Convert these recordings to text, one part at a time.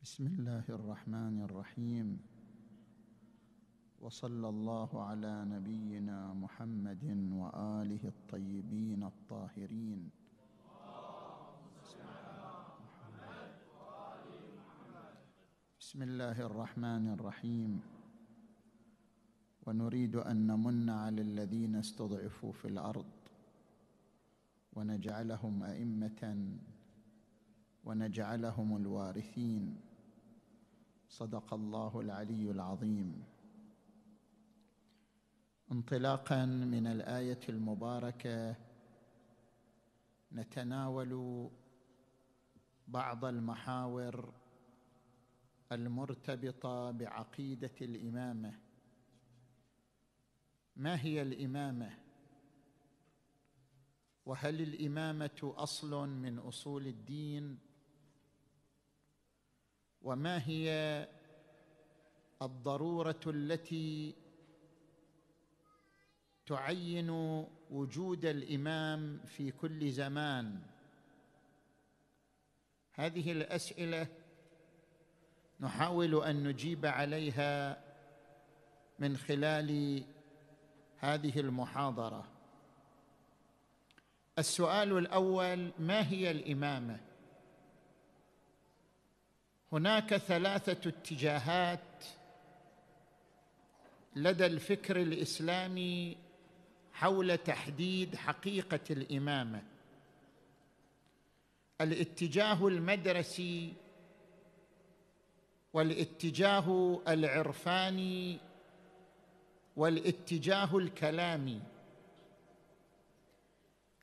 بسم الله الرحمن الرحيم وصلى الله على نبينا محمد واله الطيبين الطاهرين بسم الله الرحمن الرحيم ونريد ان نمن على الذين استضعفوا في الارض ونجعلهم ائمه ونجعلهم الوارثين صدق الله العلي العظيم انطلاقا من الايه المباركه نتناول بعض المحاور المرتبطه بعقيده الامامه ما هي الامامه وهل الامامه اصل من اصول الدين وما هي الضروره التي تعين وجود الامام في كل زمان هذه الاسئله نحاول ان نجيب عليها من خلال هذه المحاضره السؤال الاول ما هي الامامه هناك ثلاثه اتجاهات لدى الفكر الاسلامي حول تحديد حقيقه الامامه الاتجاه المدرسي والاتجاه العرفاني والاتجاه الكلامي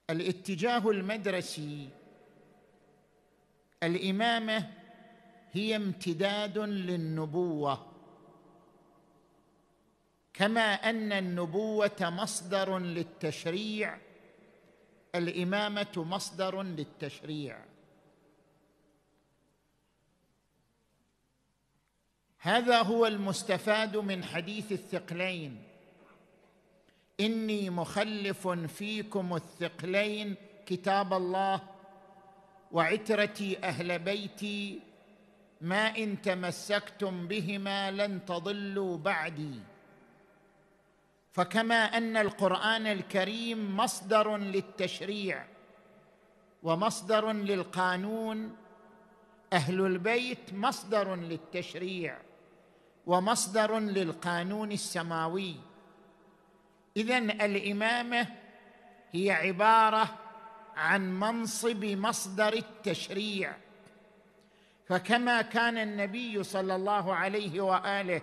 الاتجاه المدرسي الامامه هي امتداد للنبوه كما ان النبوه مصدر للتشريع الامامه مصدر للتشريع هذا هو المستفاد من حديث الثقلين اني مخلف فيكم الثقلين كتاب الله وعترتي اهل بيتي ما ان تمسكتم بهما لن تضلوا بعدي فكما ان القران الكريم مصدر للتشريع ومصدر للقانون اهل البيت مصدر للتشريع ومصدر للقانون السماوي اذا الامامه هي عباره عن منصب مصدر التشريع فكما كان النبي صلى الله عليه واله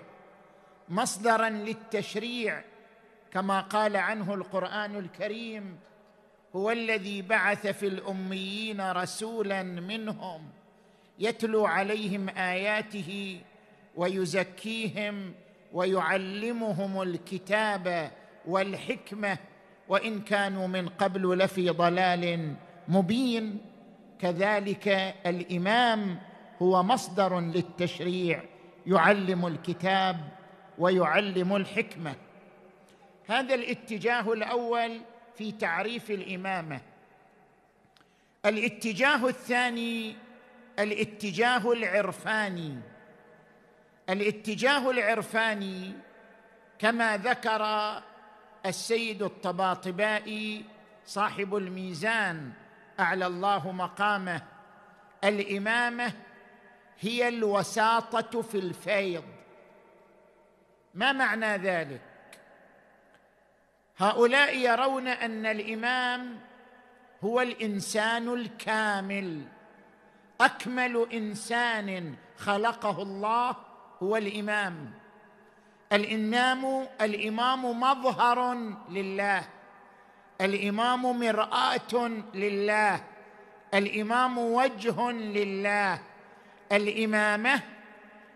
مصدرا للتشريع كما قال عنه القران الكريم هو الذي بعث في الاميين رسولا منهم يتلو عليهم اياته ويزكيهم ويعلمهم الكتاب والحكمه وان كانوا من قبل لفي ضلال مبين كذلك الامام هو مصدر للتشريع يعلم الكتاب ويعلم الحكمه هذا الاتجاه الاول في تعريف الامامه الاتجاه الثاني الاتجاه العرفاني الاتجاه العرفاني كما ذكر السيد الطباطبائي صاحب الميزان اعلى الله مقامه الامامه هي الوساطه في الفيض ما معنى ذلك هؤلاء يرون ان الامام هو الانسان الكامل اكمل انسان خلقه الله هو الامام الامام الامام مظهر لله الامام مراه لله الامام وجه لله الامامه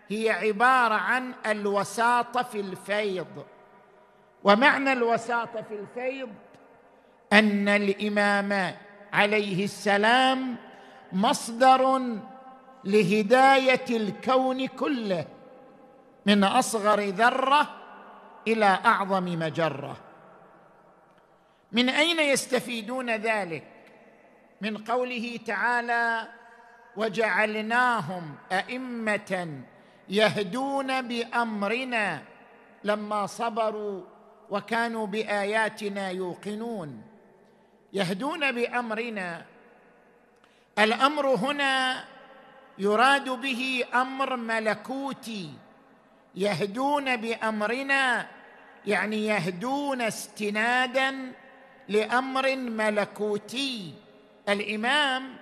هي عباره عن الوساطه في الفيض ومعنى الوساطه في الفيض ان الامام عليه السلام مصدر لهدايه الكون كله من اصغر ذره الى اعظم مجره من اين يستفيدون ذلك من قوله تعالى وجعلناهم ائمه يهدون بامرنا لما صبروا وكانوا باياتنا يوقنون يهدون بامرنا الامر هنا يراد به امر ملكوتي يهدون بامرنا يعني يهدون استنادا لامر ملكوتي الامام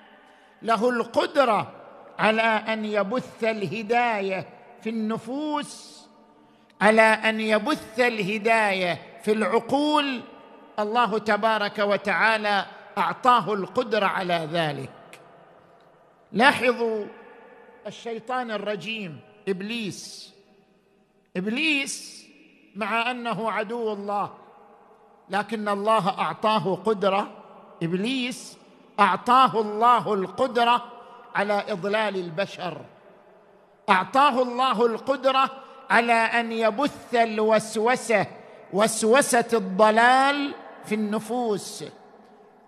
له القدره على ان يبث الهدايه في النفوس على ان يبث الهدايه في العقول الله تبارك وتعالى اعطاه القدره على ذلك لاحظوا الشيطان الرجيم ابليس ابليس مع انه عدو الله لكن الله اعطاه قدره ابليس اعطاه الله القدره على اضلال البشر اعطاه الله القدره على ان يبث الوسوسه وسوسه الضلال في النفوس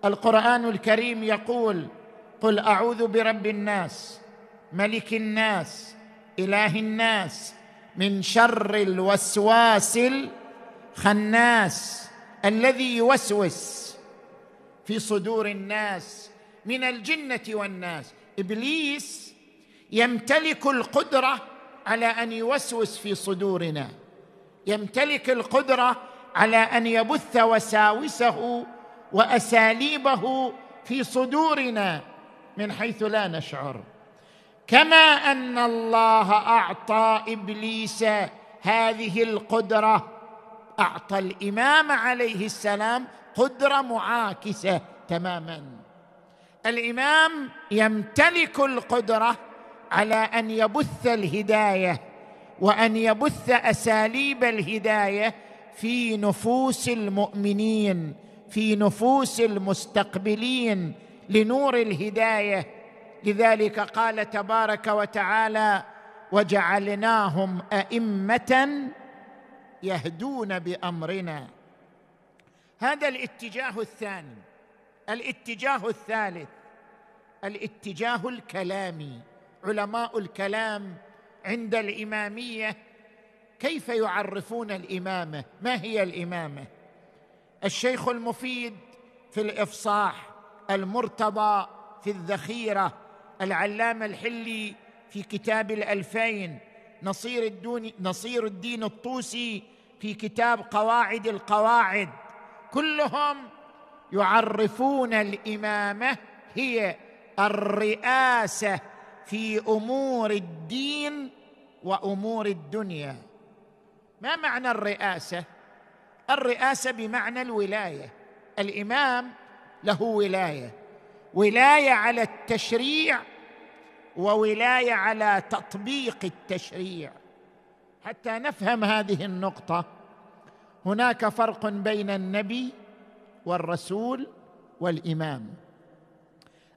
القران الكريم يقول قل اعوذ برب الناس ملك الناس اله الناس من شر الوسواس الخناس الذي يوسوس في صدور الناس من الجنه والناس ابليس يمتلك القدره على ان يوسوس في صدورنا يمتلك القدره على ان يبث وساوسه واساليبه في صدورنا من حيث لا نشعر كما ان الله اعطى ابليس هذه القدره اعطى الامام عليه السلام قدره معاكسه تماما الامام يمتلك القدره على ان يبث الهدايه وان يبث اساليب الهدايه في نفوس المؤمنين في نفوس المستقبلين لنور الهدايه لذلك قال تبارك وتعالى وجعلناهم ائمه يهدون بامرنا هذا الاتجاه الثاني الاتجاه الثالث الاتجاه الكلامي علماء الكلام عند الاماميه كيف يعرفون الامامه ما هي الامامه الشيخ المفيد في الافصاح المرتضى في الذخيره العلامه الحلي في كتاب الالفين نصير, نصير الدين الطوسي في كتاب قواعد القواعد كلهم يعرفون الامامه هي الرئاسه في امور الدين وامور الدنيا ما معنى الرئاسه الرئاسه بمعنى الولايه الامام له ولايه ولايه على التشريع وولايه على تطبيق التشريع حتى نفهم هذه النقطه هناك فرق بين النبي والرسول والامام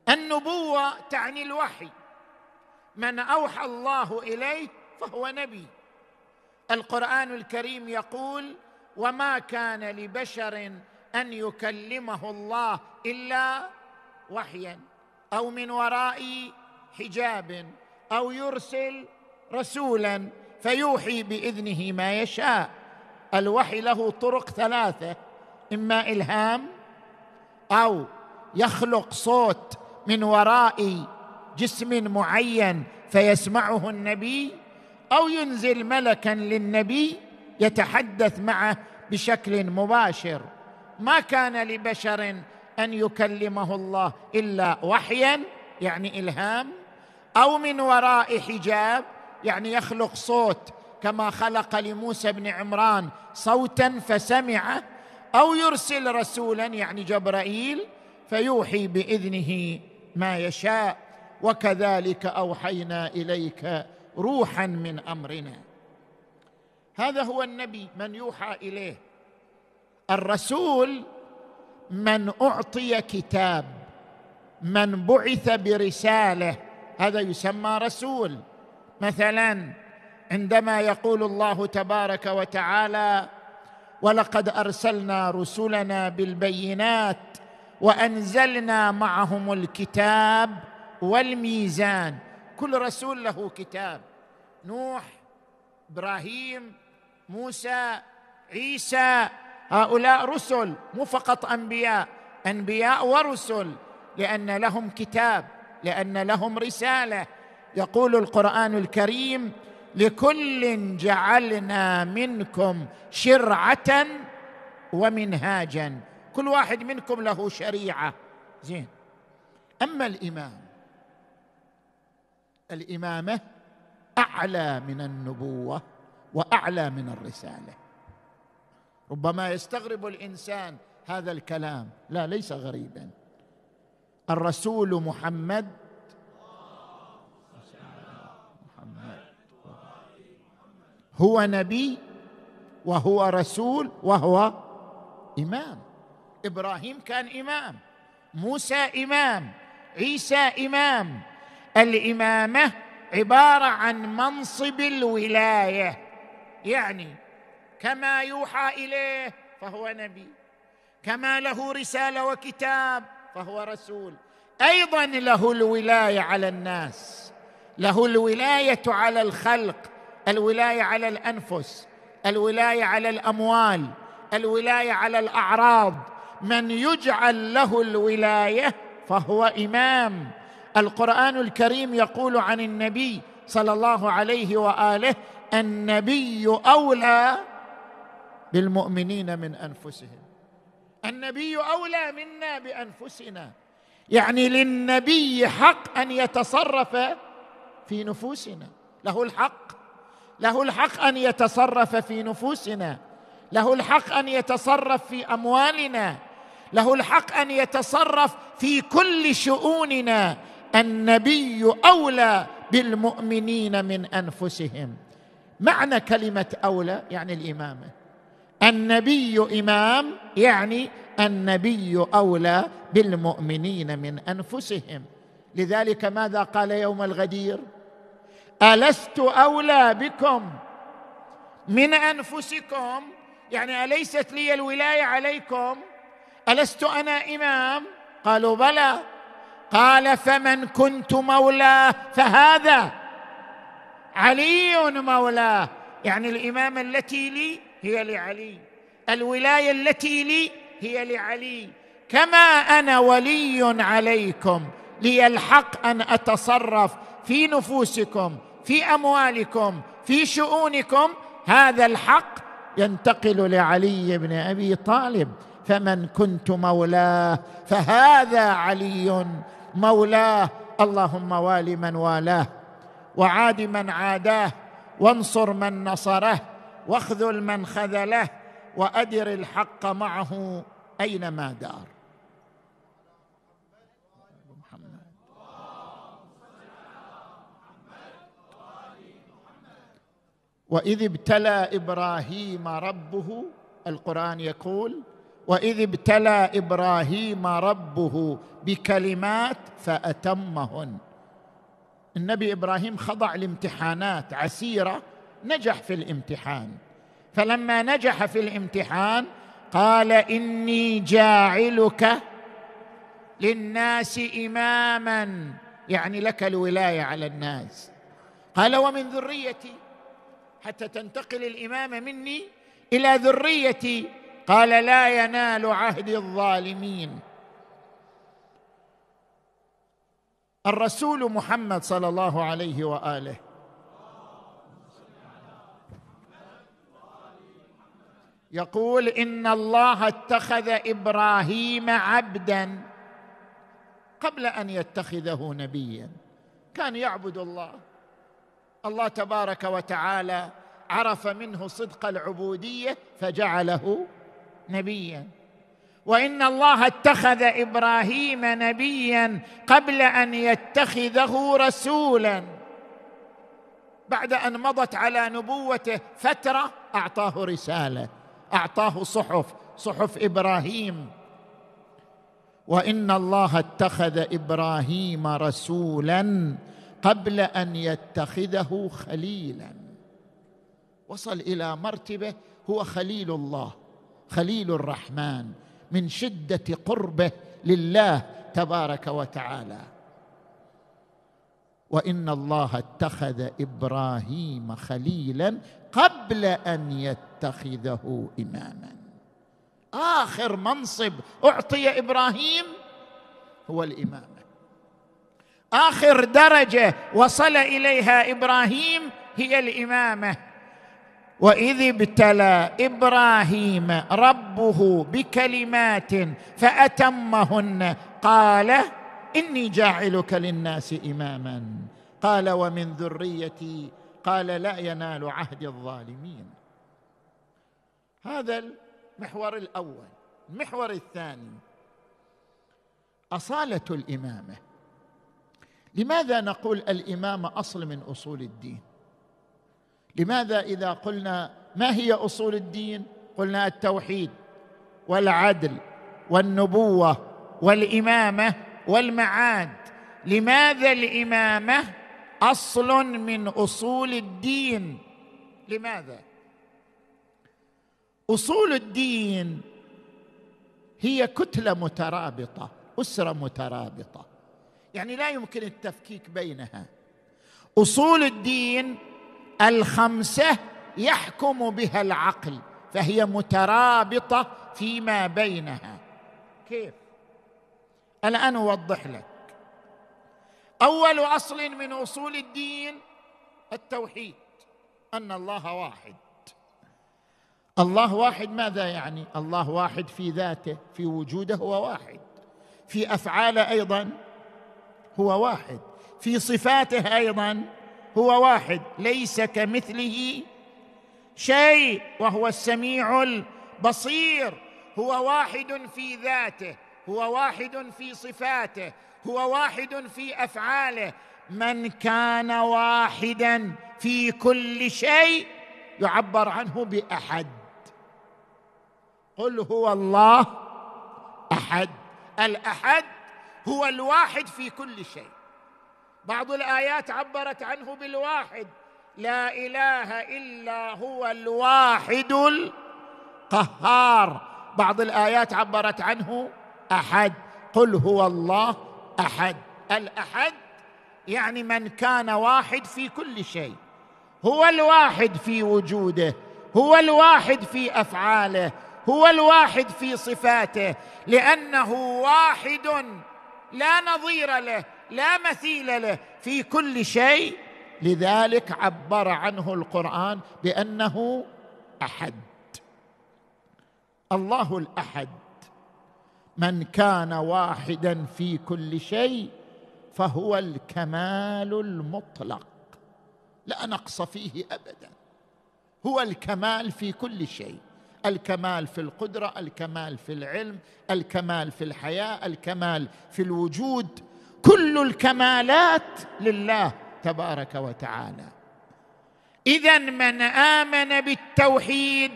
النبوه تعني الوحي من اوحى الله اليه فهو نبي القران الكريم يقول وما كان لبشر ان يكلمه الله الا وحيا او من وراء حجاب او يرسل رسولا فيوحي باذنه ما يشاء الوحي له طرق ثلاثه اما الهام او يخلق صوت من وراء جسم معين فيسمعه النبي او ينزل ملكا للنبي يتحدث معه بشكل مباشر ما كان لبشر ان يكلمه الله الا وحيا يعني الهام او من وراء حجاب يعني يخلق صوت كما خلق لموسى بن عمران صوتا فسمعه او يرسل رسولا يعني جبرائيل فيوحي باذنه ما يشاء وكذلك اوحينا اليك روحا من امرنا هذا هو النبي من يوحى اليه الرسول من اعطي كتاب من بعث برساله هذا يسمى رسول مثلا عندما يقول الله تبارك وتعالى ولقد ارسلنا رسلنا بالبينات وانزلنا معهم الكتاب والميزان كل رسول له كتاب نوح ابراهيم موسى عيسى هؤلاء رسل مو فقط انبياء انبياء ورسل لان لهم كتاب لان لهم رساله يقول القران الكريم لكل جعلنا منكم شرعه ومنهاجا كل واحد منكم له شريعه زين اما الامام الامامه اعلى من النبوه واعلى من الرساله ربما يستغرب الانسان هذا الكلام لا ليس غريبا الرسول محمد هو نبي وهو رسول وهو امام ابراهيم كان امام موسى امام عيسى امام الامامه عباره عن منصب الولايه يعني كما يوحى اليه فهو نبي كما له رساله وكتاب فهو رسول ايضا له الولايه على الناس له الولايه على الخلق الولايه على الانفس الولايه على الاموال الولايه على الاعراض من يجعل له الولايه فهو امام القران الكريم يقول عن النبي صلى الله عليه واله النبي اولى بالمؤمنين من انفسهم النبي اولى منا بانفسنا يعني للنبي حق ان يتصرف في نفوسنا له الحق له الحق ان يتصرف في نفوسنا له الحق ان يتصرف في اموالنا له الحق ان يتصرف في كل شؤوننا النبي اولى بالمؤمنين من انفسهم معنى كلمه اولى يعني الامامه النبي امام يعني النبي اولى بالمؤمنين من انفسهم لذلك ماذا قال يوم الغدير الست اولى بكم من انفسكم يعني اليست لي الولايه عليكم الست انا امام قالوا بلى قال فمن كنت مولاه فهذا علي مولاه يعني الامامه التي لي هي لعلي الولايه التي لي هي لعلي كما انا ولي عليكم لي الحق ان اتصرف في نفوسكم في اموالكم في شؤونكم هذا الحق ينتقل لعلي بن ابي طالب فمن كنت مولاه فهذا علي مولاه اللهم وال من والاه وعاد من عاداه وانصر من نصره واخذل من خذله وادر الحق معه اينما دار واذ ابتلى ابراهيم ربه القران يقول واذ ابتلى ابراهيم ربه بكلمات فاتمهن النبي ابراهيم خضع لامتحانات عسيره نجح في الامتحان فلما نجح في الامتحان قال اني جاعلك للناس اماما يعني لك الولايه على الناس قال ومن ذريتي حتى تنتقل الامامه مني الى ذريتي قال لا ينال عهد الظالمين الرسول محمد صلى الله عليه واله يقول ان الله اتخذ ابراهيم عبدا قبل ان يتخذه نبيا كان يعبد الله الله تبارك وتعالى عرف منه صدق العبوديه فجعله نبيا وان الله اتخذ ابراهيم نبيا قبل ان يتخذه رسولا بعد ان مضت على نبوته فتره اعطاه رساله اعطاه صحف صحف ابراهيم وان الله اتخذ ابراهيم رسولا قبل ان يتخذه خليلا وصل الى مرتبه هو خليل الله خليل الرحمن من شده قربه لله تبارك وتعالى وان الله اتخذ ابراهيم خليلا قبل ان يتخذه اماما اخر منصب اعطي ابراهيم هو الامام اخر درجه وصل اليها ابراهيم هي الامامه واذ ابتلى ابراهيم ربه بكلمات فاتمهن قال اني جاعلك للناس اماما قال ومن ذريتي قال لا ينال عهد الظالمين هذا المحور الاول المحور الثاني اصاله الامامه لماذا نقول الامامه اصل من اصول الدين لماذا اذا قلنا ما هي اصول الدين قلنا التوحيد والعدل والنبوه والامامه والمعاد لماذا الامامه اصل من اصول الدين لماذا اصول الدين هي كتله مترابطه اسره مترابطه يعني لا يمكن التفكيك بينها اصول الدين الخمسه يحكم بها العقل فهي مترابطه فيما بينها كيف الان اوضح لك اول اصل من اصول الدين التوحيد ان الله واحد الله واحد ماذا يعني الله واحد في ذاته في وجوده هو واحد في افعاله ايضا هو واحد في صفاته ايضا هو واحد ليس كمثله شيء وهو السميع البصير هو واحد في ذاته هو واحد في صفاته هو واحد في افعاله من كان واحدا في كل شيء يعبر عنه باحد قل هو الله احد الاحد هو الواحد في كل شيء بعض الايات عبرت عنه بالواحد لا اله الا هو الواحد القهار بعض الايات عبرت عنه احد قل هو الله احد الاحد يعني من كان واحد في كل شيء هو الواحد في وجوده هو الواحد في افعاله هو الواحد في صفاته لانه واحد لا نظير له لا مثيل له في كل شيء لذلك عبر عنه القران بانه احد الله الاحد من كان واحدا في كل شيء فهو الكمال المطلق لا نقص فيه ابدا هو الكمال في كل شيء الكمال في القدره الكمال في العلم الكمال في الحياه الكمال في الوجود كل الكمالات لله تبارك وتعالى اذا من امن بالتوحيد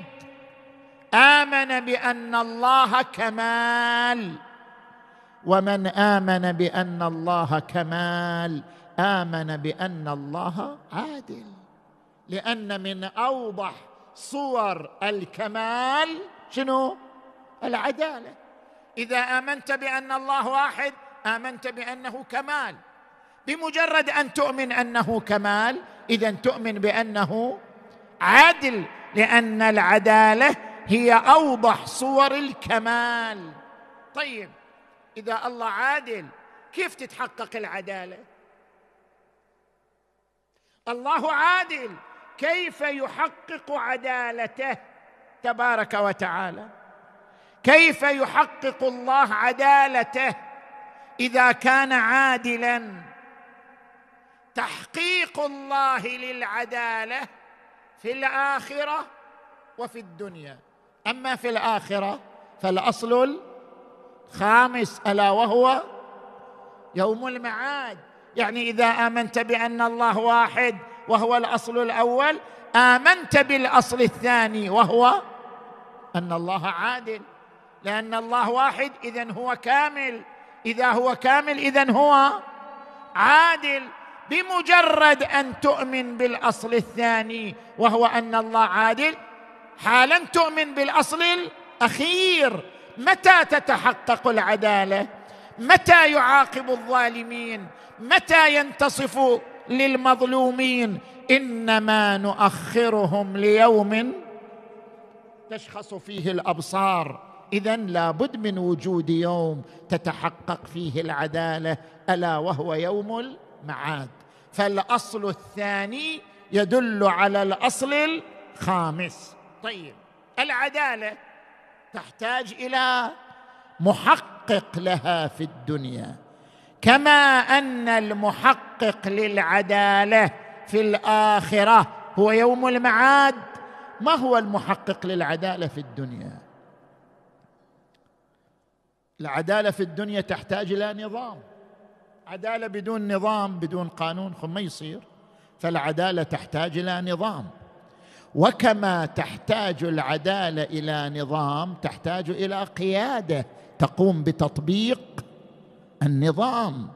امن بان الله كمال ومن امن بان الله كمال امن بان الله عادل لان من اوضح صور الكمال شنو العداله اذا امنت بان الله واحد امنت بانه كمال بمجرد ان تؤمن انه كمال اذا تؤمن بانه عدل لان العداله هي اوضح صور الكمال طيب اذا الله عادل كيف تتحقق العداله الله عادل كيف يحقق عدالته تبارك وتعالى كيف يحقق الله عدالته اذا كان عادلا تحقيق الله للعداله في الاخره وفي الدنيا اما في الاخره فالاصل الخامس الا وهو يوم المعاد يعني اذا امنت بان الله واحد وهو الاصل الاول امنت بالاصل الثاني وهو ان الله عادل لان الله واحد اذا هو كامل اذا هو كامل اذا هو عادل بمجرد ان تؤمن بالاصل الثاني وهو ان الله عادل حالا تؤمن بالاصل الاخير متى تتحقق العداله متى يعاقب الظالمين متى ينتصف للمظلومين انما نؤخرهم ليوم تشخص فيه الابصار اذا لابد من وجود يوم تتحقق فيه العداله الا وهو يوم المعاد فالاصل الثاني يدل على الاصل الخامس طيب العداله تحتاج الى محقق لها في الدنيا كما ان المحقق للعداله في الاخره هو يوم المعاد ما هو المحقق للعداله في الدنيا العداله في الدنيا تحتاج الى نظام عداله بدون نظام بدون قانون ما يصير فالعداله تحتاج الى نظام وكما تحتاج العداله الى نظام تحتاج الى قياده تقوم بتطبيق النظام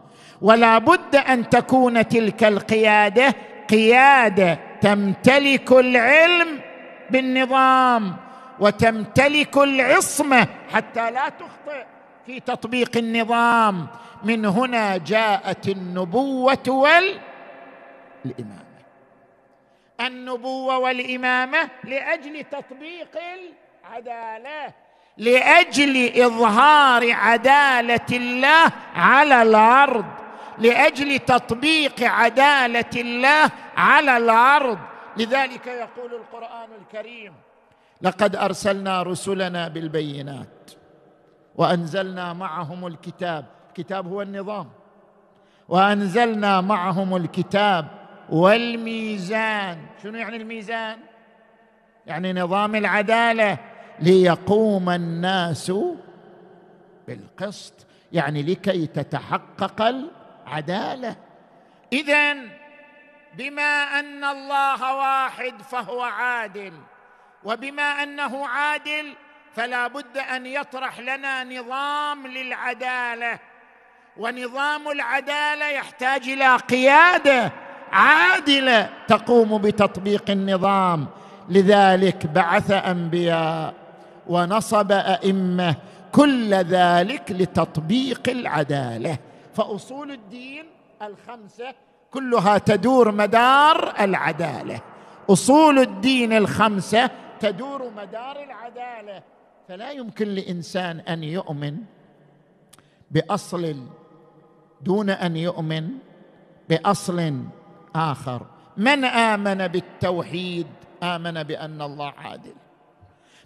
ولا بد ان تكون تلك القياده قياده تمتلك العلم بالنظام وتمتلك العصمه حتى لا تخطئ في تطبيق النظام من هنا جاءت النبوه والامامه النبوه والامامه لاجل تطبيق العداله لاجل اظهار عداله الله على الارض لاجل تطبيق عداله الله على الارض لذلك يقول القران الكريم لقد ارسلنا رسلنا بالبينات وانزلنا معهم الكتاب الكتاب هو النظام وانزلنا معهم الكتاب والميزان شنو يعني الميزان يعني نظام العداله ليقوم الناس بالقسط يعني لكي تتحقق العداله اذا بما ان الله واحد فهو عادل وبما انه عادل فلا بد ان يطرح لنا نظام للعداله ونظام العداله يحتاج الى قياده عادله تقوم بتطبيق النظام لذلك بعث انبياء ونصب ائمه كل ذلك لتطبيق العداله فاصول الدين الخمسه كلها تدور مدار العداله اصول الدين الخمسه تدور مدار العداله فلا يمكن لانسان ان يؤمن باصل دون ان يؤمن باصل اخر من امن بالتوحيد امن بان الله عادل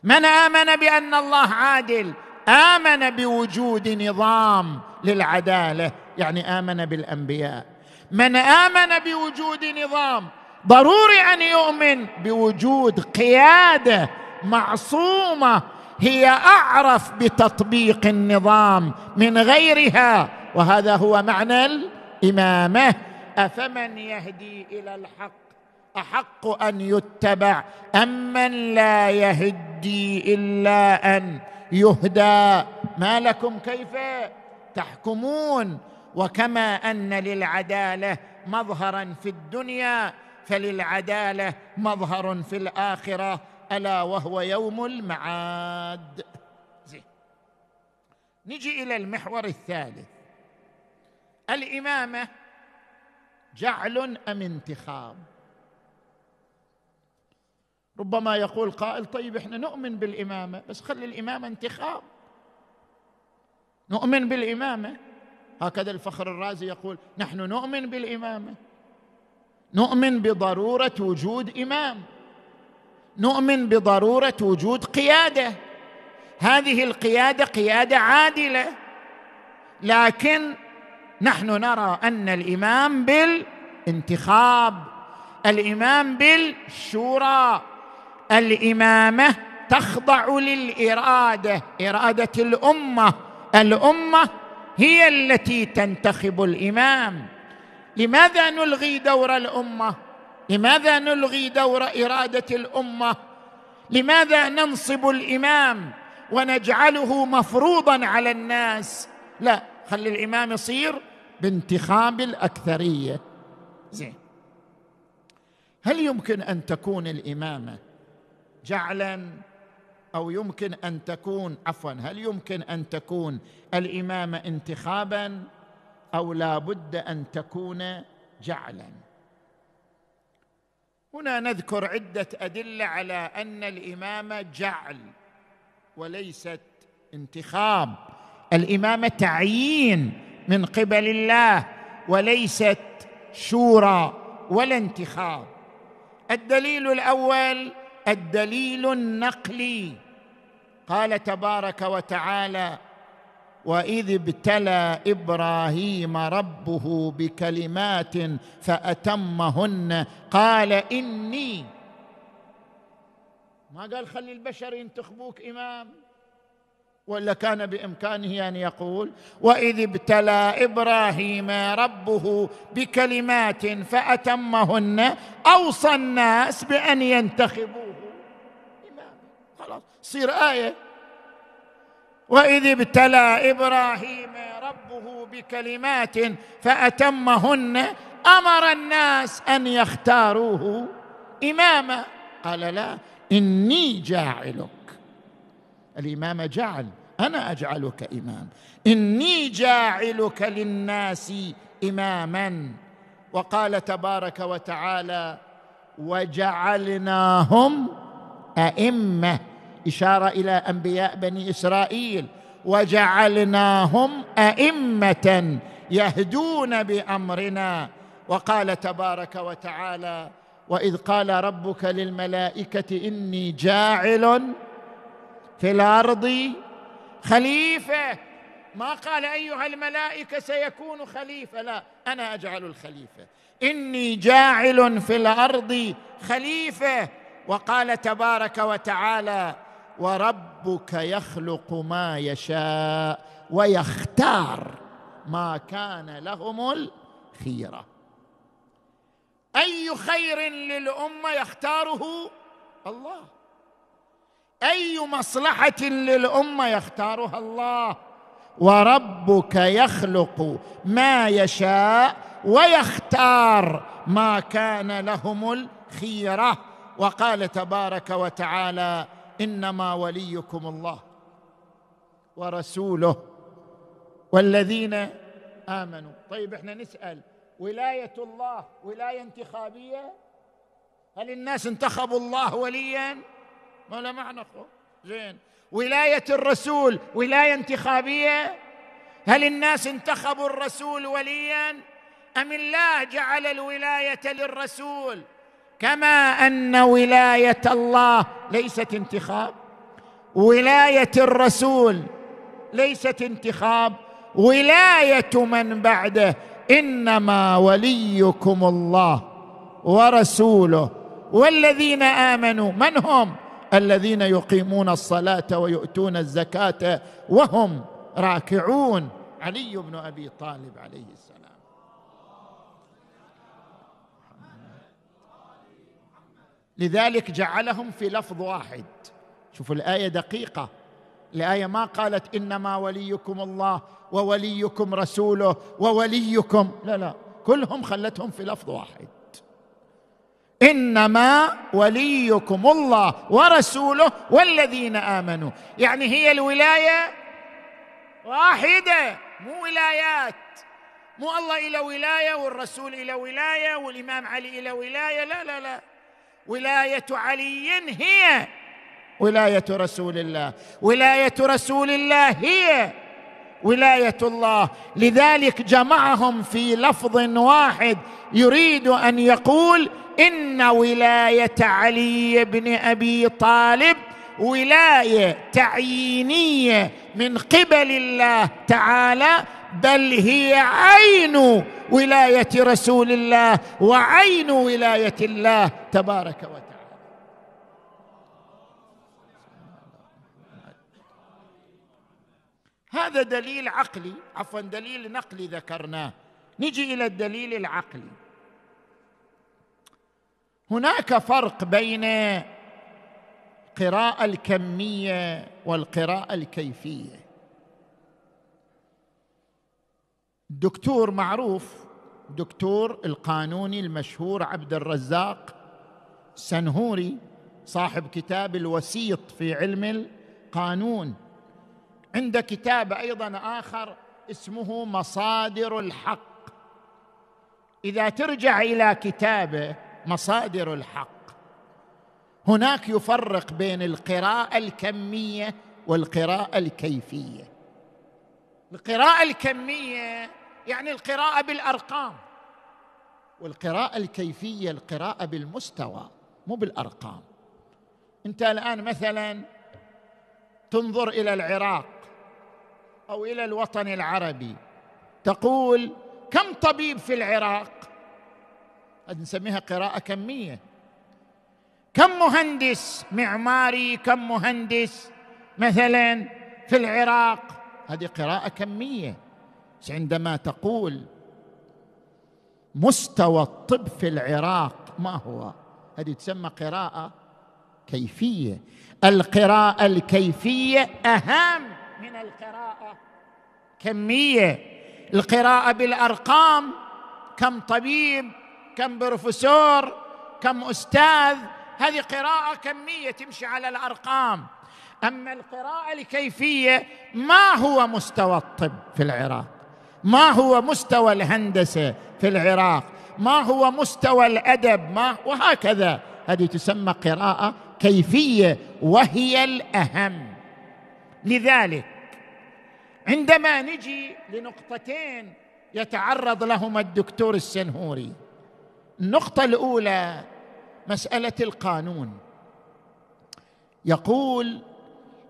من امن بان الله عادل امن بوجود نظام للعداله يعني امن بالانبياء من امن بوجود نظام ضروري ان يؤمن بوجود قياده معصومه هي اعرف بتطبيق النظام من غيرها وهذا هو معنى الامامه افمن يهدي الى الحق احق ان يتبع امن لا يهدي الا ان يهدى ما لكم كيف تحكمون وكما ان للعداله مظهرا في الدنيا فللعداله مظهر في الاخره الا وهو يوم المعاد زي. نجي الى المحور الثالث الامامه جعل ام انتخاب ربما يقول قائل طيب احنا نؤمن بالامامه بس خلي الامامه انتخاب نؤمن بالامامه هكذا الفخر الرازي يقول نحن نؤمن بالامامه نؤمن بضروره وجود امام نؤمن بضروره وجود قياده هذه القياده قياده عادله لكن نحن نرى ان الامام بالانتخاب الامام بالشورى الامامه تخضع للاراده اراده الامه الامه هي التي تنتخب الامام لماذا نلغي دور الامه لماذا نلغي دور اراده الامه لماذا ننصب الامام ونجعله مفروضا على الناس لا خلي الامام يصير بانتخاب الاكثريه زين هل يمكن ان تكون الامامه جعلا او يمكن ان تكون عفوا هل يمكن ان تكون الامامه انتخابا او لا بد ان تكون جعلا هنا نذكر عده ادله على ان الامامه جعل وليست انتخاب الامامه تعيين من قبل الله وليست شورى ولا انتخاب الدليل الاول الدليل النقلي قال تبارك وتعالى واذ ابتلى ابراهيم ربه بكلمات فاتمهن قال اني ما قال خلي البشر ينتخبوك امام ولا كان بامكانه ان يقول واذ ابتلى ابراهيم ربه بكلمات فاتمهن اوصى الناس بان ينتخبوه خلاص صير ايه واذ ابتلى ابراهيم ربه بكلمات فاتمهن امر الناس ان يختاروه اماما قال لا اني جاعلك الإمام جعل أنا أجعلك إمام إني جاعلك للناس إماما وقال تبارك وتعالى وجعلناهم أئمة إشارة إلى أنبياء بني إسرائيل وجعلناهم أئمة يهدون بأمرنا وقال تبارك وتعالى واذ قال ربك للملائكه اني جاعل في الارض خليفه ما قال ايها الملائكه سيكون خليفه لا انا اجعل الخليفه اني جاعل في الارض خليفه وقال تبارك وتعالى وربك يخلق ما يشاء ويختار ما كان لهم الخيره اي خير للامه يختاره الله اي مصلحه للامه يختارها الله وربك يخلق ما يشاء ويختار ما كان لهم الخيره وقال تبارك وتعالى انما وليكم الله ورسوله والذين امنوا طيب احنا نسال ولايه الله ولايه انتخابيه هل الناس انتخبوا الله وليا ما له معنى خو زين ولاية الرسول ولاية انتخابية هل الناس انتخبوا الرسول وليا أم الله جعل الولاية للرسول كما أن ولاية الله ليست انتخاب ولاية الرسول ليست انتخاب ولاية من بعده انما وليكم الله ورسوله والذين امنوا من هم الذين يقيمون الصلاه ويؤتون الزكاه وهم راكعون علي بن ابي طالب عليه السلام لذلك جعلهم في لفظ واحد شوفوا الايه دقيقه الايه ما قالت انما وليكم الله ووليكم رسوله ووليكم لا لا كلهم خلتهم في لفظ واحد انما وليكم الله ورسوله والذين امنوا يعني هي الولايه واحده مو ولايات مو الله الى ولايه والرسول الى ولايه والامام علي الى ولايه لا لا لا ولايه علي هي ولايه رسول الله ولايه رسول الله هي ولايه الله لذلك جمعهم في لفظ واحد يريد ان يقول ان ولايه علي بن ابي طالب ولايه تعيينيه من قبل الله تعالى بل هي عين ولايه رسول الله وعين ولايه الله تبارك وتعالى هذا دليل عقلي عفوا دليل نقلي ذكرناه نجي الى الدليل العقلي هناك فرق بين القراءه الكميه والقراءه الكيفيه دكتور معروف دكتور القانوني المشهور عبد الرزاق سنهوري صاحب كتاب الوسيط في علم القانون عند كتاب ايضا اخر اسمه مصادر الحق اذا ترجع الى كتابه مصادر الحق هناك يفرق بين القراءه الكميه والقراءه الكيفيه القراءه الكميه يعني القراءه بالارقام والقراءه الكيفيه القراءه بالمستوى مو بالارقام انت الان مثلا تنظر الى العراق او الى الوطن العربي تقول كم طبيب في العراق قد نسميها قراءه كميه كم مهندس معماري كم مهندس مثلا في العراق هذه قراءه كميه بس عندما تقول مستوى الطب في العراق ما هو هذه تسمى قراءه كيفيه القراءه الكيفيه اهم من القراءه كميه القراءه بالارقام كم طبيب كم بروفيسور كم استاذ هذه قراءه كميه تمشي على الارقام اما القراءه الكيفيه ما هو مستوى الطب في العراق ما هو مستوى الهندسه في العراق ما هو مستوى الادب ما وهكذا هذه تسمى قراءه كيفيه وهي الاهم لذلك عندما نجي لنقطتين يتعرض لهما الدكتور السنهوري النقطه الاولى مساله القانون يقول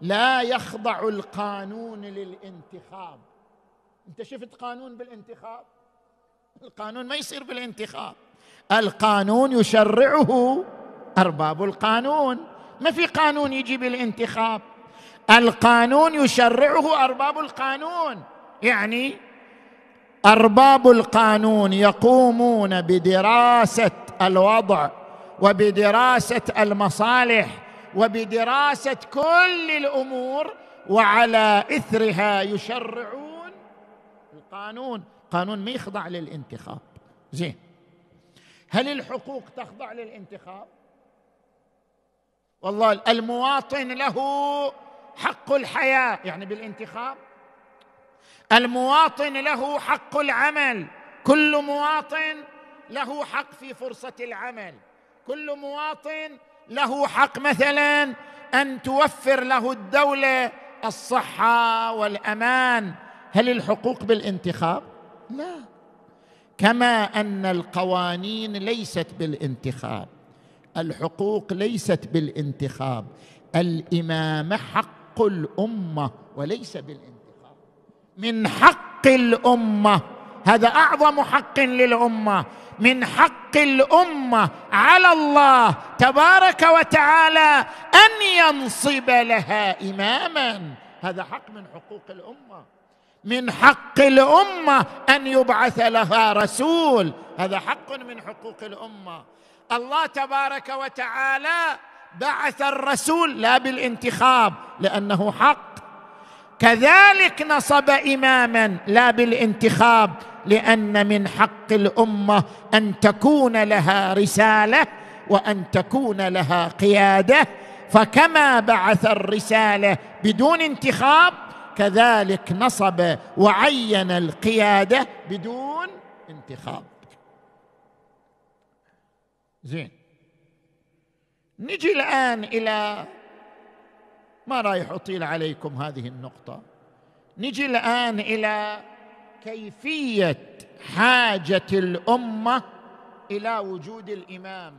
لا يخضع القانون للانتخاب انت شفت قانون بالانتخاب القانون ما يصير بالانتخاب القانون يشرعه ارباب القانون ما في قانون يجي بالانتخاب القانون يشرعه ارباب القانون يعني ارباب القانون يقومون بدراسه الوضع وبدراسه المصالح وبدراسه كل الامور وعلى اثرها يشرعون القانون قانون ما يخضع للانتخاب زين هل الحقوق تخضع للانتخاب والله المواطن له حق الحياه يعني بالانتخاب المواطن له حق العمل كل مواطن له حق في فرصه العمل كل مواطن له حق مثلا ان توفر له الدوله الصحه والامان هل الحقوق بالانتخاب لا كما ان القوانين ليست بالانتخاب الحقوق ليست بالانتخاب الامامه حق الامه وليس بالانتخاب من حق الامه هذا اعظم حق للامه من حق الامه على الله تبارك وتعالى ان ينصب لها اماما هذا حق من حقوق الامه من حق الامه ان يبعث لها رسول هذا حق من حقوق الامه الله تبارك وتعالى بعث الرسول لا بالانتخاب لانه حق كذلك نصب اماما لا بالانتخاب لان من حق الامه ان تكون لها رساله وان تكون لها قياده فكما بعث الرساله بدون انتخاب كذلك نصب وعين القياده بدون انتخاب زين نجي الان الى ما رايح اطيل عليكم هذه النقطه نجي الان الى كيفيه حاجه الامه الى وجود الامام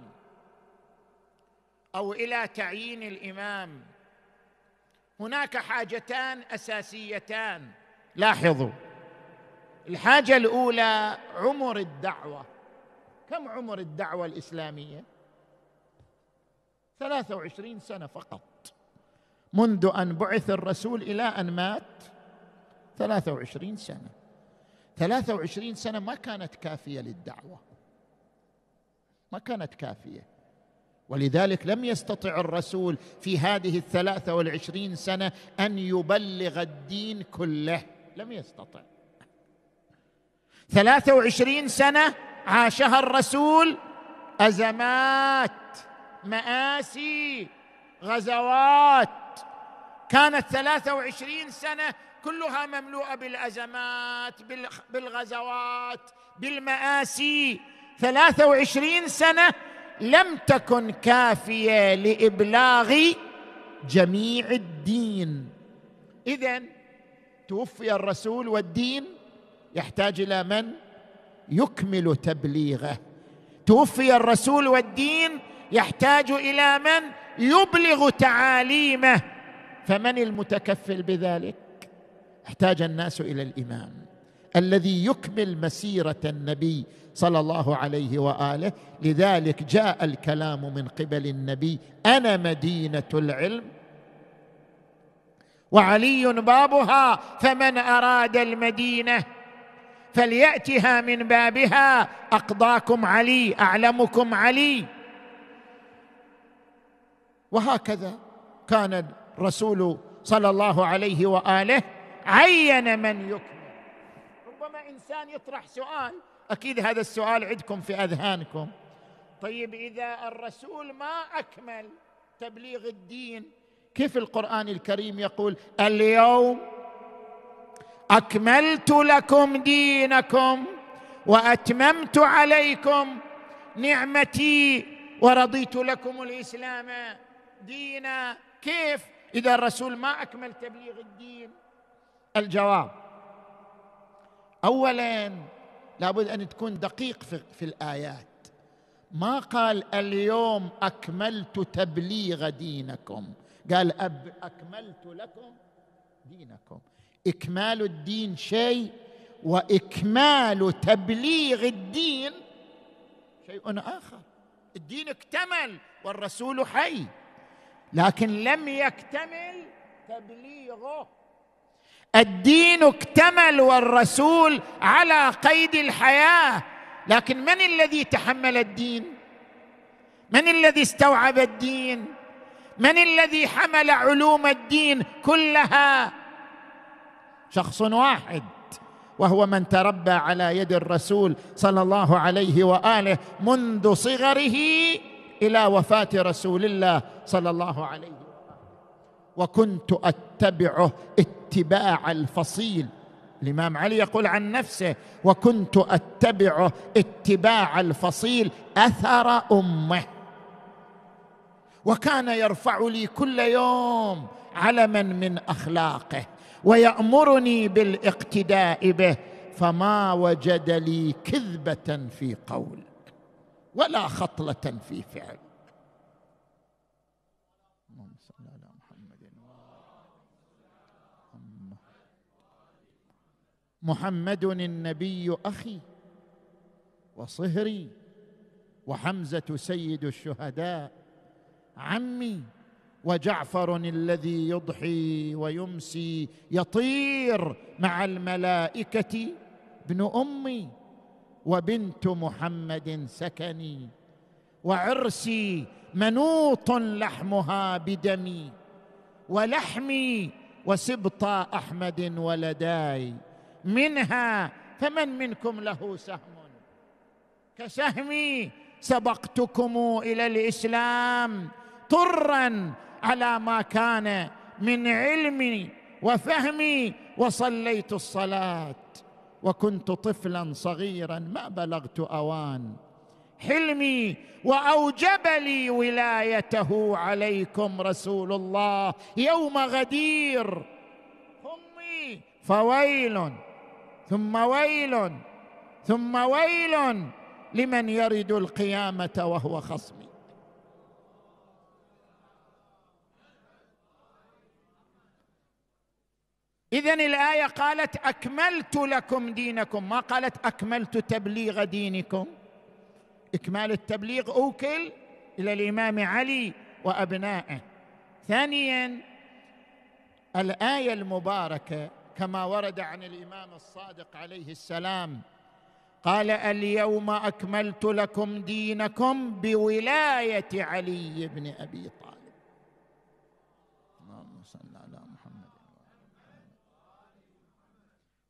او الى تعيين الامام هناك حاجتان اساسيتان لاحظوا الحاجه الاولى عمر الدعوه كم عمر الدعوه الاسلاميه 23 سنه فقط منذ أن بعث الرسول إلى أن مات ثلاثة وعشرين سنة ثلاثة وعشرين سنة ما كانت كافية للدعوة ما كانت كافية ولذلك لم يستطع الرسول في هذه الثلاثة والعشرين سنة أن يبلغ الدين كله لم يستطع ثلاثة وعشرين سنة عاشها الرسول أزمات مآسي غزوات كانت 23 سنة كلها مملوءة بالأزمات بالغزوات بالمآسي 23 سنة لم تكن كافية لإبلاغ جميع الدين إذا توفي الرسول والدين يحتاج إلى من يكمل تبليغه توفي الرسول والدين يحتاج إلى من يبلغ تعاليمه فمن المتكفل بذلك احتاج الناس الى الامام الذي يكمل مسيره النبي صلى الله عليه واله لذلك جاء الكلام من قبل النبي انا مدينه العلم وعلي بابها فمن اراد المدينه فلياتها من بابها اقضاكم علي اعلمكم علي وهكذا كان الرسول صلى الله عليه واله عين من يكمل ربما انسان يطرح سؤال اكيد هذا السؤال عندكم في اذهانكم طيب اذا الرسول ما اكمل تبليغ الدين كيف القران الكريم يقول اليوم اكملت لكم دينكم واتممت عليكم نعمتي ورضيت لكم الاسلام دينا كيف اذا الرسول ما اكمل تبليغ الدين الجواب اولا لابد ان تكون دقيق في, في الايات ما قال اليوم اكملت تبليغ دينكم قال أب اكملت لكم دينكم اكمال الدين شيء واكمال تبليغ الدين شيء اخر الدين اكتمل والرسول حي لكن لم يكتمل تبليغه الدين اكتمل والرسول على قيد الحياه لكن من الذي تحمل الدين من الذي استوعب الدين من الذي حمل علوم الدين كلها شخص واحد وهو من تربى على يد الرسول صلى الله عليه واله منذ صغره الى وفاه رسول الله صلى الله عليه وسلم وكنت اتبعه اتباع الفصيل الامام علي يقول عن نفسه وكنت اتبعه اتباع الفصيل اثر امه وكان يرفع لي كل يوم علما من اخلاقه ويامرني بالاقتداء به فما وجد لي كذبه في قول ولا خطلة في فعل اللهم صل على محمد محمد النبي أخي وصهري وحمزة سيد الشهداء عمي وجعفر الذي يضحي ويمسي يطير مع الملائكة ابن أمي وبنت محمد سكني وعرسي منوط لحمها بدمي ولحمي وسبط احمد ولداي منها فمن منكم له سهم كسهمي سبقتكم الى الاسلام طرا على ما كان من علمي وفهمي وصليت الصلاه وكنت طفلا صغيرا ما بلغت اوان حلمي واوجب لي ولايته عليكم رسول الله يوم غدير امي فويل ثم ويل ثم ويل لمن يرد القيامه وهو خصمي اذا الايه قالت اكملت لكم دينكم ما قالت اكملت تبليغ دينكم اكمال التبليغ اوكل الى الامام علي وابنائه ثانيا الايه المباركه كما ورد عن الامام الصادق عليه السلام قال اليوم اكملت لكم دينكم بولايه علي بن ابي طالب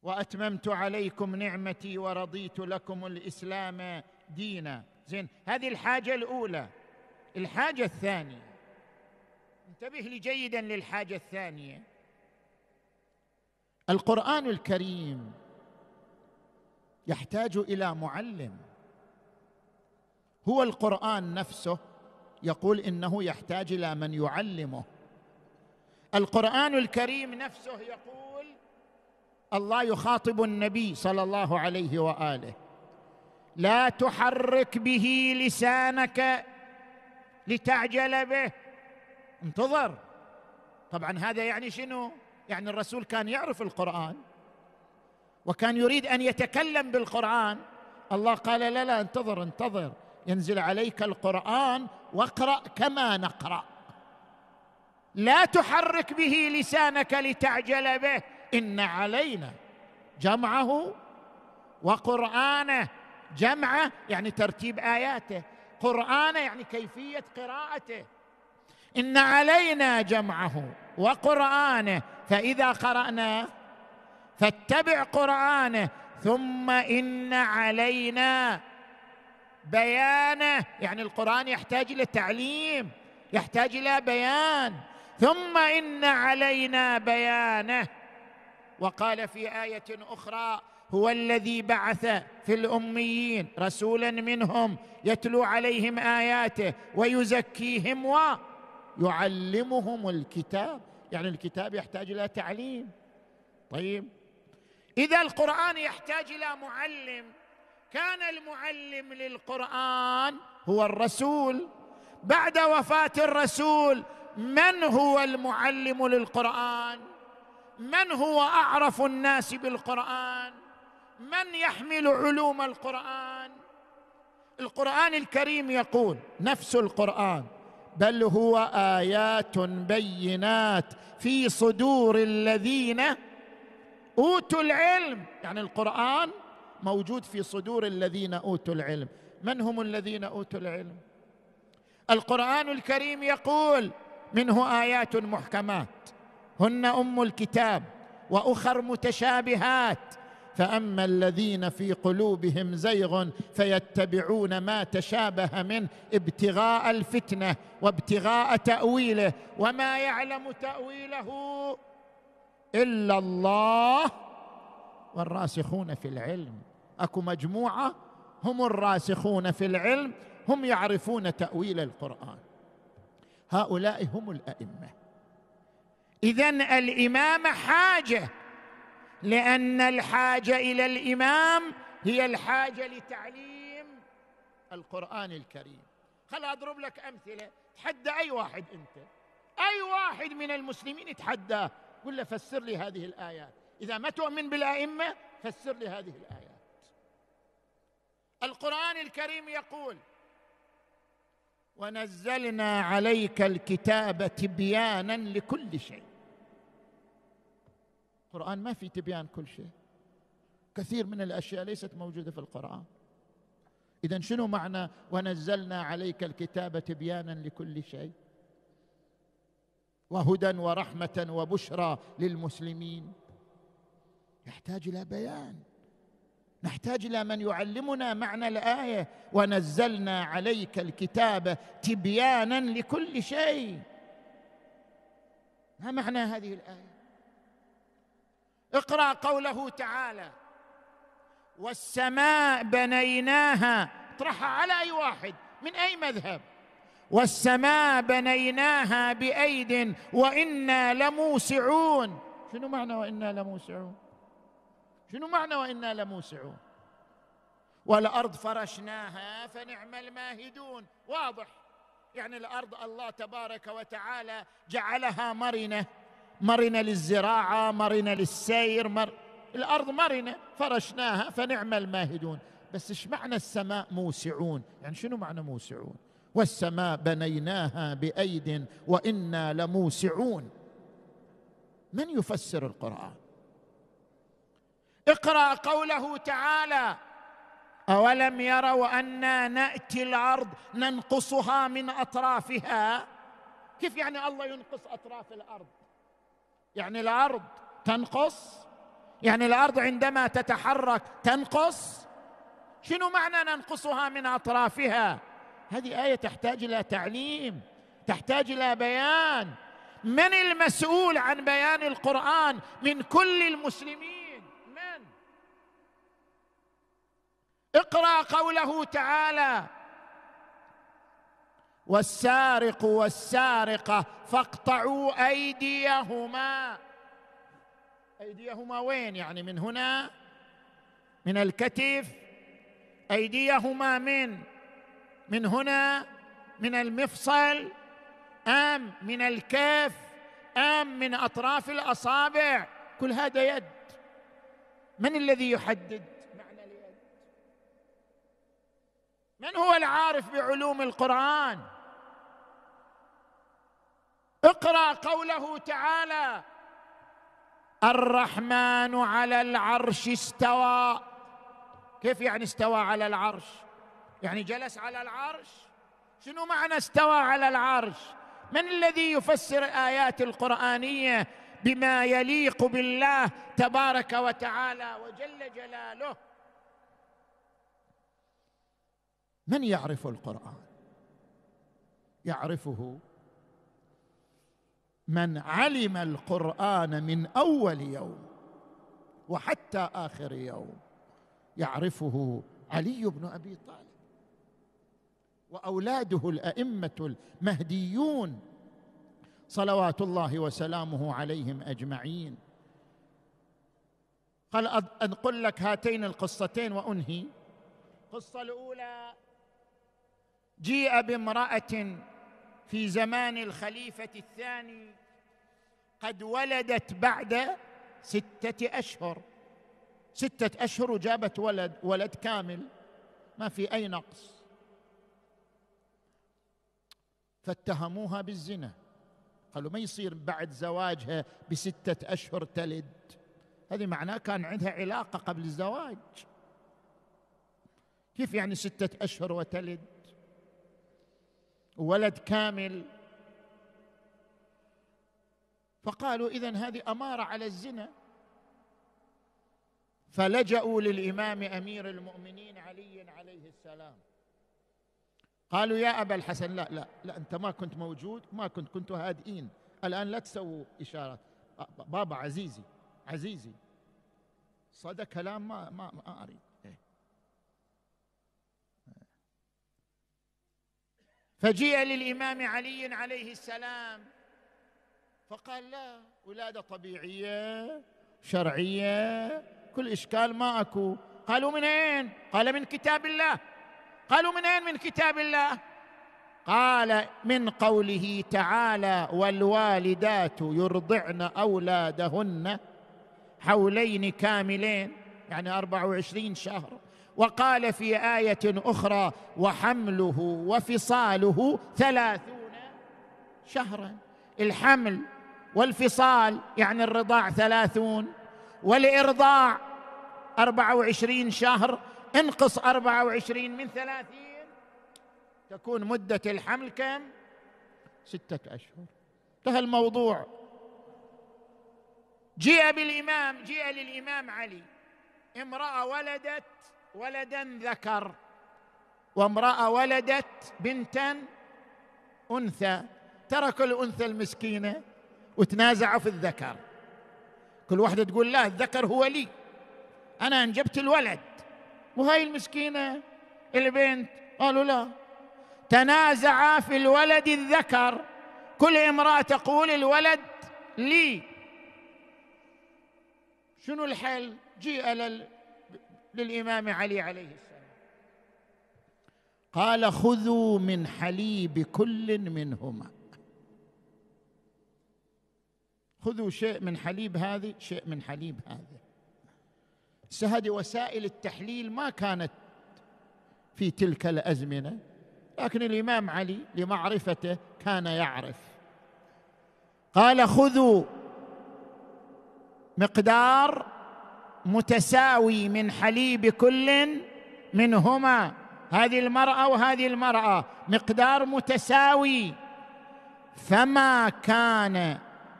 واتممت عليكم نعمتي ورضيت لكم الاسلام دينا زين هذه الحاجه الاولى الحاجه الثانيه انتبه لي جيدا للحاجه الثانيه القران الكريم يحتاج الى معلم هو القران نفسه يقول انه يحتاج الى من يعلمه القران الكريم نفسه يقول الله يخاطب النبي صلى الله عليه واله لا تحرك به لسانك لتعجل به انتظر طبعا هذا يعني شنو يعني الرسول كان يعرف القران وكان يريد ان يتكلم بالقران الله قال لا لا انتظر انتظر ينزل عليك القران واقرا كما نقرا لا تحرك به لسانك لتعجل به ان علينا جمعه وقرانه جمعه يعني ترتيب اياته قرانه يعني كيفيه قراءته ان علينا جمعه وقرانه فاذا قراناه فاتبع قرانه ثم ان علينا بيانه يعني القران يحتاج الى تعليم يحتاج الى بيان ثم ان علينا بيانه وقال في ايه اخرى هو الذي بعث في الاميين رسولا منهم يتلو عليهم اياته ويزكيهم ويعلمهم الكتاب يعني الكتاب يحتاج الى تعليم طيب اذا القران يحتاج الى معلم كان المعلم للقران هو الرسول بعد وفاه الرسول من هو المعلم للقران من هو اعرف الناس بالقران من يحمل علوم القران القران الكريم يقول نفس القران بل هو ايات بينات في صدور الذين اوتوا العلم يعني القران موجود في صدور الذين اوتوا العلم من هم الذين اوتوا العلم القران الكريم يقول منه ايات محكمات هن ام الكتاب واخر متشابهات فاما الذين في قلوبهم زيغ فيتبعون ما تشابه منه ابتغاء الفتنه وابتغاء تاويله وما يعلم تاويله الا الله والراسخون في العلم اكو مجموعه هم الراسخون في العلم هم يعرفون تاويل القران هؤلاء هم الائمه اذا الامام حاجه لان الحاجه الى الامام هي الحاجه لتعليم القران الكريم خل اضرب لك امثله تحدى اي واحد انت اي واحد من المسلمين تحداه قل له فسر لي هذه الايات اذا ما تؤمن بالائمه فسر لي هذه الايات القران الكريم يقول ونزلنا عليك الكتاب تبيانا لكل شيء القرآن ما في تبيان كل شيء كثير من الأشياء ليست موجودة في القرآن إذا شنو معنى ونزلنا عليك الكتاب تبيانا لكل شيء وهدى ورحمة وبشرى للمسلمين يحتاج إلى بيان نحتاج إلى من يعلمنا معنى الآية ونزلنا عليك الكتاب تبيانا لكل شيء ما معنى هذه الآية اقرا قوله تعالى والسماء بنيناها اطرحها على اي واحد من اي مذهب والسماء بنيناها بايد وانا لموسعون شنو معنى وانا لموسعون شنو معنى وانا لموسعون والارض فرشناها فنعم الماهدون واضح يعني الارض الله تبارك وتعالى جعلها مرنه مرنه للزراعه مرنه للسير مر... الارض مرنه فرشناها فنعم الماهدون بس ايش معنى السماء موسعون يعني شنو معنى موسعون والسماء بنيناها بايد وانا لموسعون من يفسر القران اقرا قوله تعالى اولم يروا انا ناتي الارض ننقصها من اطرافها كيف يعني الله ينقص اطراف الارض يعني الارض تنقص يعني الارض عندما تتحرك تنقص شنو معنى ننقصها من اطرافها هذه ايه تحتاج الى تعليم تحتاج الى بيان من المسؤول عن بيان القران من كل المسلمين من اقرا قوله تعالى والسارق والسارقه فاقطعوا ايديهما ايديهما وين يعني من هنا من الكتف ايديهما من من هنا من المفصل ام من الكف ام من اطراف الاصابع كل هذا يد من الذي يحدد معنى اليد من هو العارف بعلوم القران اقرا قوله تعالى الرحمن على العرش استوى كيف يعني استوى على العرش يعني جلس على العرش شنو معنى استوى على العرش من الذي يفسر الايات القرانيه بما يليق بالله تبارك وتعالى وجل جلاله من يعرف القران يعرفه من علم القران من اول يوم وحتى اخر يوم يعرفه علي بن ابي طالب واولاده الائمه المهديون صلوات الله وسلامه عليهم اجمعين قال انقل لك هاتين القصتين وانهي القصه الاولى جيء بامراه في زمان الخليفه الثاني قد ولدت بعد سته اشهر سته اشهر وجابت ولد ولد كامل ما في اي نقص فاتهموها بالزنا قالوا ما يصير بعد زواجها بسته اشهر تلد هذه معناه كان عندها علاقه قبل الزواج كيف يعني سته اشهر وتلد ولد كامل فقالوا اذا هذه اماره على الزنا فلجأوا للامام امير المؤمنين علي عليه السلام قالوا يا ابا الحسن لا لا لا انت ما كنت موجود ما كنت كنت هادئين الان لا تسووا اشارات بابا عزيزي عزيزي صدى كلام ما ما, ما اريد فجيء للامام علي عليه السلام فقال لا ولاده طبيعيه شرعيه كل اشكال ما اكو قالوا من اين قال من كتاب الله قالوا من اين من كتاب الله قال من قوله تعالى والوالدات يرضعن اولادهن حولين كاملين يعني 24 شهر وقال في ايه اخرى وحمله وفصاله ثلاثون شهرا الحمل والفصال يعني الرضاع ثلاثون والإرضاع أربعة وعشرين شهر انقص أربعة وعشرين من ثلاثين تكون مدة الحمل كم ستة أشهر انتهى الموضوع جيء بالإمام جيء للإمام علي امرأة ولدت ولدا ذكر وامراه ولدت بنتا انثى تركوا الانثى المسكينه وتنازعوا في الذكر كل واحده تقول لا الذكر هو لي انا انجبت الولد وهاي المسكينه البنت قالوا لا تنازع في الولد الذكر كل امراه تقول الولد لي شنو الحل جيء للامام علي عليه السلام قال خذوا من حليب كل منهما خذوا شيء من حليب هذه شيء من حليب هذه سهد وسائل التحليل ما كانت في تلك الازمنه لكن الامام علي لمعرفته كان يعرف قال خذوا مقدار متساوي من حليب كل منهما هذه المراه وهذه المراه مقدار متساوي فما كان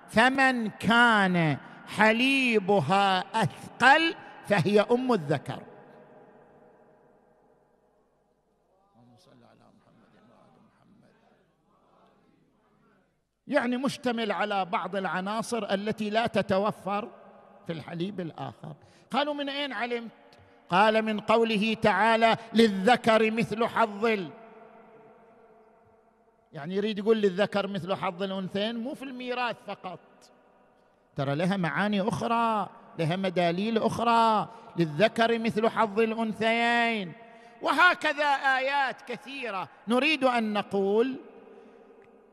فمن كان حليبها اثقل فهي ام الذكر يعني مشتمل على بعض العناصر التي لا تتوفر في الحليب الاخر قالوا من اين علمت قال من قوله تعالى للذكر مثل حظ يعني يريد يقول للذكر مثل حظ الانثيين مو في الميراث فقط ترى لها معاني اخرى لها مداليل اخرى للذكر مثل حظ الانثيين وهكذا ايات كثيره نريد ان نقول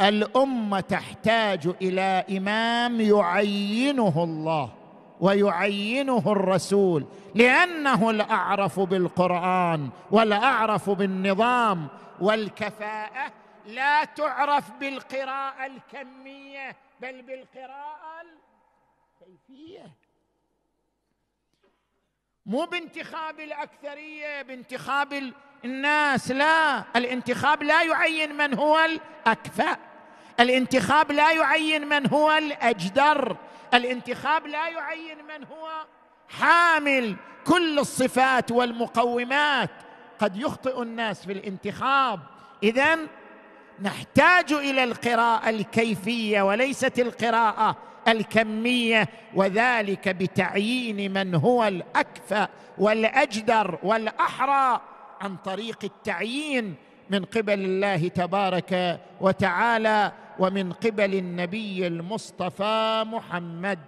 الامه تحتاج الى امام يعينه الله ويعينه الرسول لانه الاعرف بالقران والاعرف بالنظام والكفاءه لا تعرف بالقراءه الكميه بل بالقراءه الكيفيه مو بانتخاب الاكثريه بانتخاب الناس لا الانتخاب لا يعين من هو الاكفأ الانتخاب لا يعين من هو الاجدر الانتخاب لا يعين من هو حامل كل الصفات والمقومات قد يخطئ الناس في الانتخاب اذا نحتاج الى القراءه الكيفيه وليست القراءه الكميه وذلك بتعيين من هو الاكفى والاجدر والاحرى عن طريق التعيين من قبل الله تبارك وتعالى ومن قبل النبي المصطفى محمد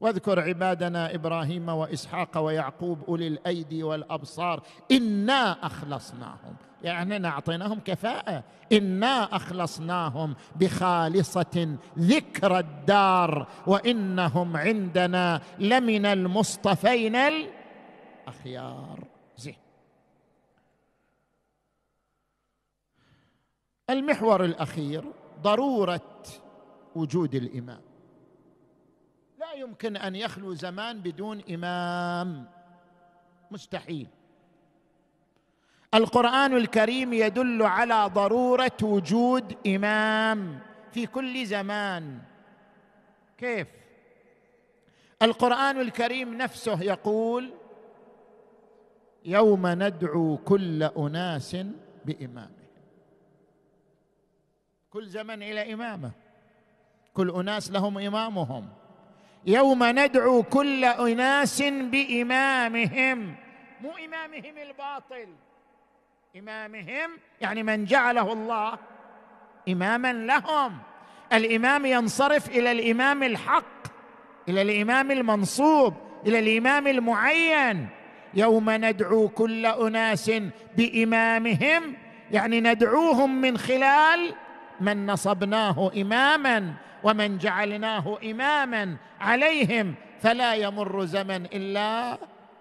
واذكر عبادنا ابراهيم واسحاق ويعقوب اولي الايدي والابصار انا اخلصناهم يعني نعطيناهم اعطيناهم كفاءه انا اخلصناهم بخالصه ذكر الدار وانهم عندنا لمن المصطفين الاخيار المحور الاخير ضروره وجود الامام لا يمكن ان يخلو زمان بدون امام مستحيل القران الكريم يدل على ضروره وجود امام في كل زمان كيف القران الكريم نفسه يقول يوم ندعو كل اناس بامام كل زمن الى امامه كل اناس لهم امامهم يوم ندعو كل اناس بامامهم مو امامهم الباطل امامهم يعني من جعله الله اماما لهم الامام ينصرف الى الامام الحق الى الامام المنصوب الى الامام المعين يوم ندعو كل اناس بامامهم يعني ندعوهم من خلال من نصبناه اماما ومن جعلناه اماما عليهم فلا يمر زمن الا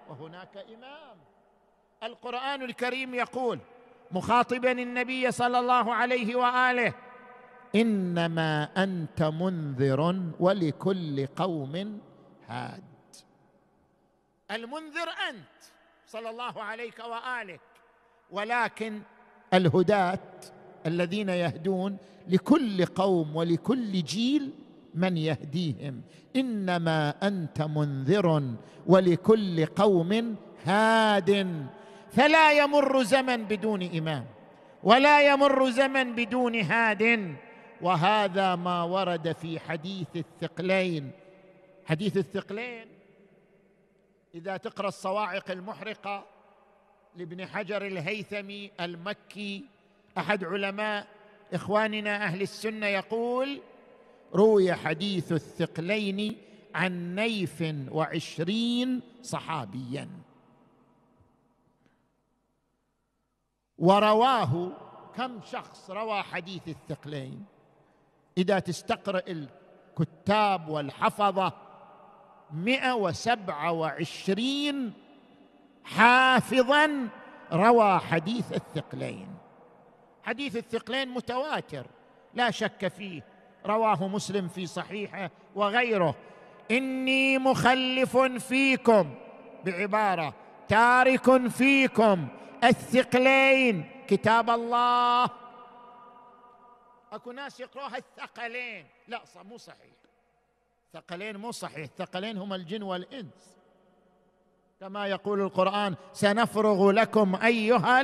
وهناك امام القران الكريم يقول مخاطبا النبي صلى الله عليه واله انما انت منذر ولكل قوم هاد المنذر انت صلى الله عليك والك ولكن الهداه الذين يهدون لكل قوم ولكل جيل من يهديهم انما انت منذر ولكل قوم هاد فلا يمر زمن بدون امام ولا يمر زمن بدون هاد وهذا ما ورد في حديث الثقلين حديث الثقلين اذا تقرا الصواعق المحرقه لابن حجر الهيثمي المكي احد علماء اخواننا اهل السنه يقول روي حديث الثقلين عن نيف وعشرين صحابيا ورواه كم شخص روى حديث الثقلين إذا تستقرئ الكتاب والحفظة مئة وسبعة وعشرين حافظا روى حديث الثقلين حديث الثقلين متواتر لا شك فيه رواه مسلم في صحيحه وغيره اني مخلف فيكم بعباره تارك فيكم الثقلين كتاب الله اكو ناس يقروها الثقلين لا مو صحيح ثقلين مو صحيح الثقلين هما الجن والانس كما يقول القران سنفرغ لكم ايها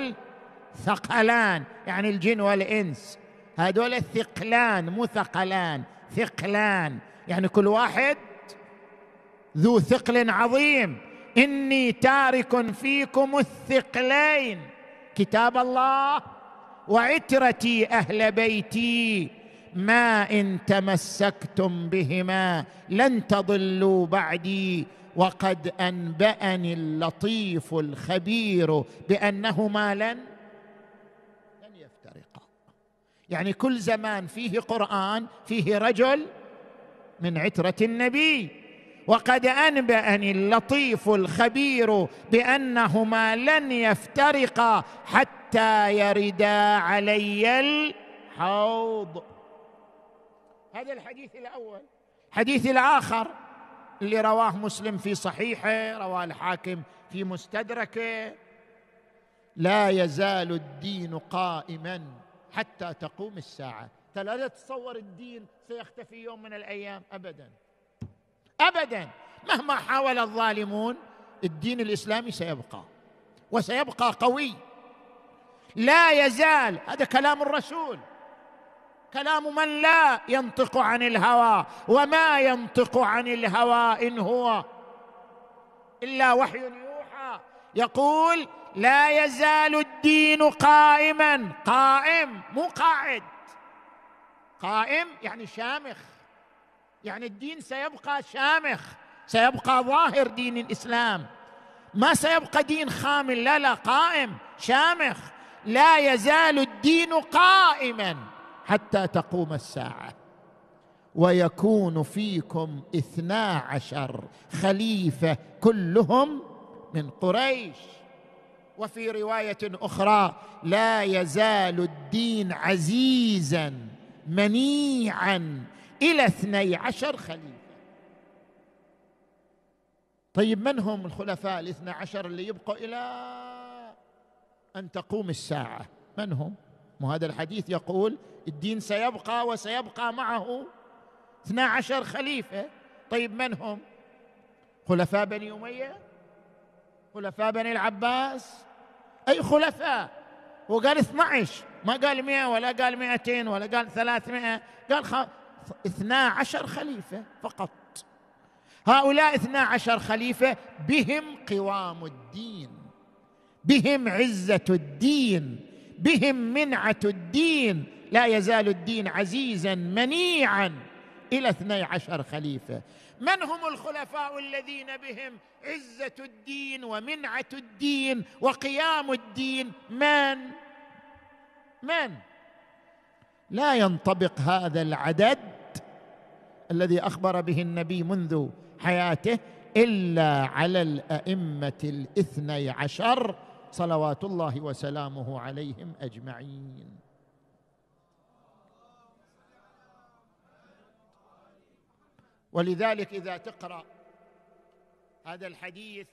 ثقلان يعني الجن والإنس هذول الثقلان مو ثقلان ثقلان يعني كل واحد ذو ثقل عظيم إني تارك فيكم الثقلين كتاب الله وعترتي أهل بيتي ما ان تمسكتم بهما لن تضلوا بعدي وقد انباني اللطيف الخبير بانهما لن يعني كل زمان فيه قران فيه رجل من عتره النبي وقد انباني اللطيف الخبير بانهما لن يفترقا حتى يردا علي الحوض هذا الحديث الاول الحديث الاخر اللي رواه مسلم في صحيحه رواه الحاكم في مستدركه لا يزال الدين قائما حتى تقوم الساعه انت لا تتصور الدين سيختفي يوم من الايام ابدا ابدا مهما حاول الظالمون الدين الاسلامي سيبقى وسيبقى قوي لا يزال هذا كلام الرسول كلام من لا ينطق عن الهوى وما ينطق عن الهوى ان هو الا وحي يوحى يقول لا يزال الدين قائما قائم مو قاعد قائم يعني شامخ يعني الدين سيبقى شامخ سيبقى ظاهر دين الاسلام ما سيبقى دين خامل لا لا قائم شامخ لا يزال الدين قائما حتى تقوم الساعه ويكون فيكم اثنا عشر خليفه كلهم من قريش وفي روايه اخرى لا يزال الدين عزيزا منيعا الى اثني عشر خليفه طيب من هم الخلفاء الاثنى عشر اللي يبقوا الى ان تقوم الساعه من هم وهذا الحديث يقول الدين سيبقى وسيبقى معه اثنا عشر خليفه طيب من هم خلفاء بني اميه خلفاء بني العباس أي خلفاء هو قال 12 ما قال 100 ولا قال 200 ولا قال 300 قال 12 خليفة فقط هؤلاء 12 خليفة بهم قوام الدين بهم عزة الدين بهم منعة الدين لا يزال الدين عزيزا منيعا إلى اثني عشر خليفة من هم الخلفاء الذين بهم عزة الدين ومنعة الدين وقيام الدين من؟ من؟ لا ينطبق هذا العدد الذي أخبر به النبي منذ حياته إلا على الأئمة الاثني عشر صلوات الله وسلامه عليهم أجمعين ولذلك اذا تقرا هذا الحديث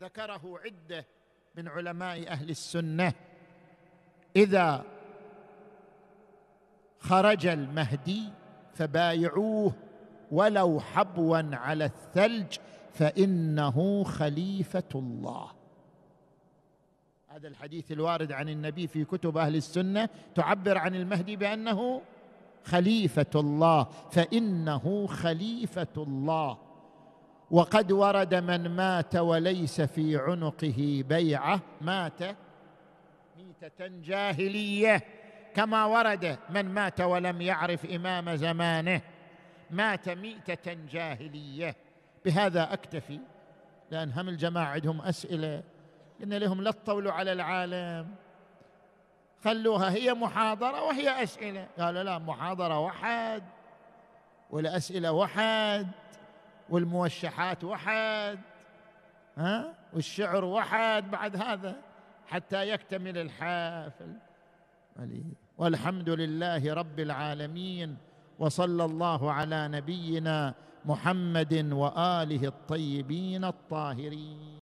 ذكره عده من علماء اهل السنه اذا خرج المهدي فبايعوه ولو حبوا على الثلج فانه خليفه الله هذا الحديث الوارد عن النبي في كتب اهل السنه تعبر عن المهدي بانه خليفه الله فانه خليفه الله وقد ورد من مات وليس في عنقه بيعه مات ميته جاهليه كما ورد من مات ولم يعرف امام زمانه مات ميته جاهليه بهذا اكتفي لان هم الجماعه عندهم اسئله قلنا لهم لا تطولوا على العالم خلوها هي محاضرة وهي أسئلة قالوا لا محاضرة وحد والأسئلة وحد والموشحات وحد ها والشعر وحد بعد هذا حتى يكتمل الحافل والحمد لله رب العالمين وصلى الله على نبينا محمد واله الطيبين الطاهرين